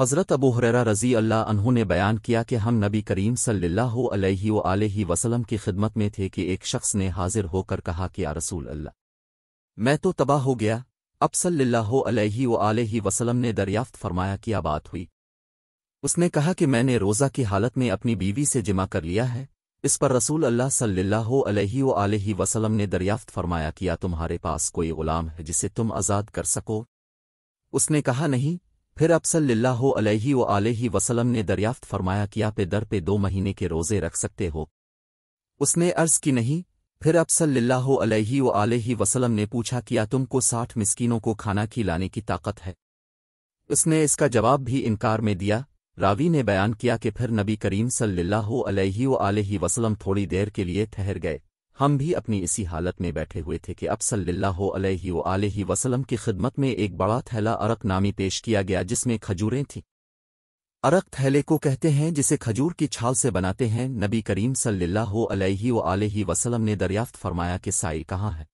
हज़रत अबू हुररा रज़ी अल्लाह अनहू ने बयान किया कि हम नबी करीम सल्लल्लाहु अलैहि अलैहि की खिदमत में थे कि एक शख्स ने हाजिर होकर कहा कि रसूल अल्लाह मैं तो तबाह हो गया अब सल्लल्लाहु अलैहि अलैहि वसल्लम ने दरियाफ्त फरमाया किया बात हुई उसने कहा कि मैंने रोज़ा की हालत में अपनी बीवी से जिमा कर लिया है इस पर रसूल अल्लाह सल्लल्लाहु अलैहि अलैहि वसल्लम ने दरियाफ्त फरमाया किया तुम्हारे पास कोई ग़ुलाम है जिसे तुम आज़ाद कर सको उसने कहा नहीं फिर अबसल्लाह अलैहि व आलही वसलम ने दरियाफ्त फरमाया किया पे दर पे दो महीने के रोज़े रख सकते हो उसने अर्ज़ की नहीं फिर अबसल्लाह अलैहि व आलही वसलम ने पूछा किया तुमको साठ मिस्कीनों को खाना खिलाने की ताकत है उसने इसका जवाब भी इनकार में दिया रावी ने बयान किया कि फिर नबी करीम सल्लाह अलैहि व आलही वसलम थोड़ी देर के लिए ठहर गए हम भी अपनी इसी हालत में बैठे हुए थे कि अब सल्लल्लाहु अलैहि अलैहि वसल्लम की खिदमत में एक बड़ा थैला अरक नामी पेश किया गया जिसमें खजूरें थीं अरक थैले को कहते हैं जिसे खजूर की छाल से बनाते हैं नबी करीम सल्लल्लाहु अलैहि अलैहि वसल्लम ने दरियाफ्त फरमाया कि साई कहाँ है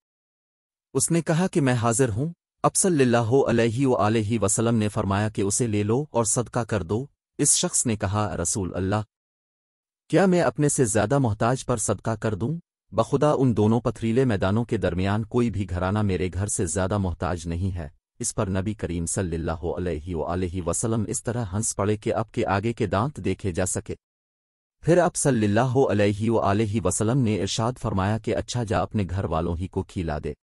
उसने कहा कि मैं हाजिर हूं अब सल्लल्लाहु अलैहि अलैहि वसल्लम ने फरमाया कि उसे ले लो और सदका कर दो इस शख्स ने कहा रसूल अल्लाह क्या मैं अपने से ज्यादा मोहताज पर सदका कर दूं बखुदा उन दोनों पथरीले मैदानों के दरमियान कोई भी घराना मेरे घर से ज़्यादा मोहताज नहीं है इस पर नबी करीम सल्लल्लाहु वसलम इस तरह हंस पड़े कि अब के आगे के दांत देखे जा सके फिर अब सल्लल्लाहु वसलम ने इरशाद फरमाया कि अच्छा जा अपने घर वालों ही को खिला दे